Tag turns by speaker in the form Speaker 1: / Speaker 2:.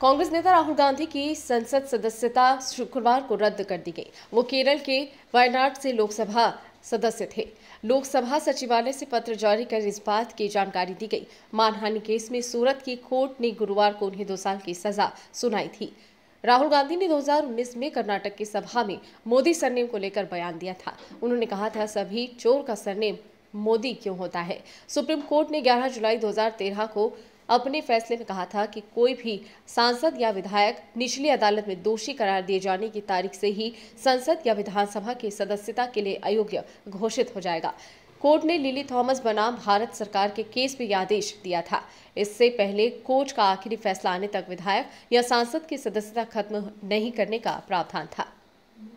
Speaker 1: कांग्रेस नेता राहुल गांधी की संसद सदस्यता शुक्रवार को रद्द कर दी गई वो केरल के वायनाड से लोकसभा सदस्य थे लोकसभा सचिवालय से पत्र जारी कर इस बात की जानकारी दी गई मानहानि केस में सूरत की कोर्ट ने गुरुवार को उन्हें दो साल की सजा सुनाई थी राहुल गांधी ने 2019 में कर्नाटक की सभा में मोदी सरनेम को लेकर बयान दिया था उन्होंने कहा था सभी चोर का सरनेम मोदी क्यों होता है सुप्रीम कोर्ट ने 11 जुलाई 2013 को अपने फैसले में कहा था कि कोई भी सांसद या विधायक निचली अदालत में दोषी करार दिए जाने की तारीख से ही संसद या विधानसभा की सदस्यता के लिए अयोग्य घोषित हो जाएगा कोर्ट ने लिली थॉमस बनाम भारत सरकार के केस में आदेश दिया था इससे पहले कोर्ट का आखिरी फैसला आने तक विधायक या सांसद की सदस्यता खत्म नहीं करने का प्रावधान था